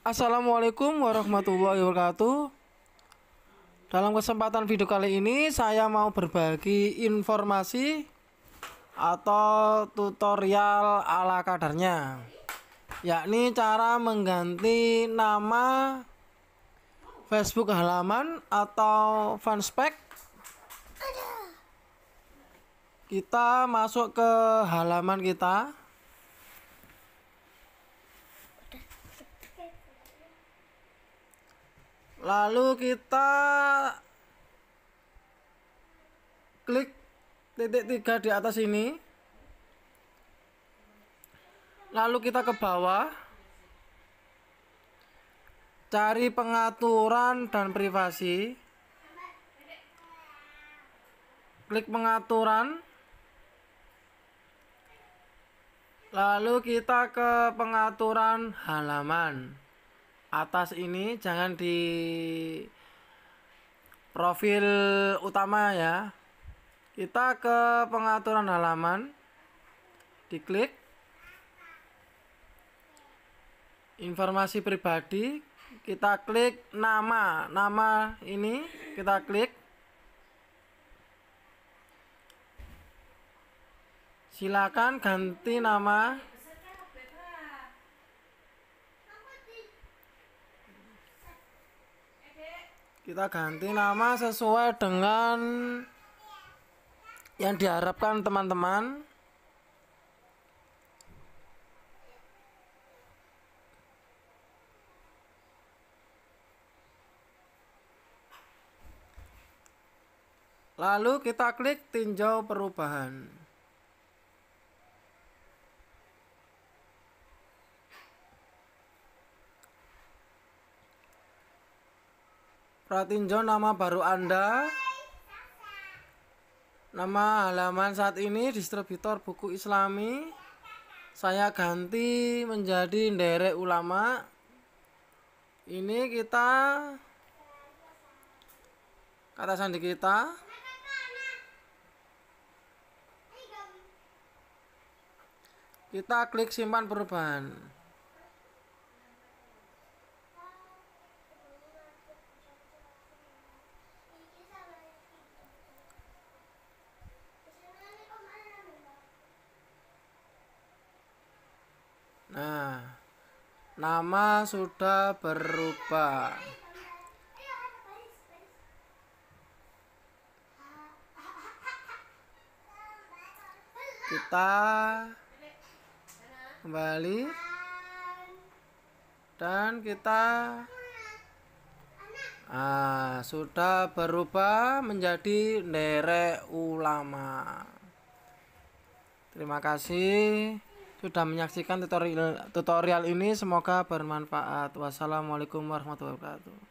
Assalamualaikum warahmatullahi wabarakatuh. Dalam kesempatan video kali ini saya mau berbagi informasi atau tutorial ala kadarnya. Yakni cara mengganti nama Facebook halaman atau fanspage. Kita masuk ke halaman kita. lalu kita klik titik tiga di atas ini lalu kita ke bawah cari pengaturan dan privasi klik pengaturan lalu kita ke pengaturan halaman atas ini jangan di profil utama ya kita ke pengaturan halaman diklik informasi pribadi kita klik nama nama ini kita klik silakan ganti nama kita ganti nama sesuai dengan yang diharapkan teman-teman Lalu kita klik tinjau perubahan. perhatiin John nama baru Anda Nama halaman saat ini distributor buku islami Saya ganti menjadi Derek Ulama Ini kita Kata sandi kita Kita klik simpan perubahan Nah, nama sudah berubah. Kita kembali dan kita ah, sudah berubah menjadi derek ulama. Terima kasih sudah menyaksikan tutorial tutorial ini semoga bermanfaat wassalamualaikum warahmatullahi wabarakatuh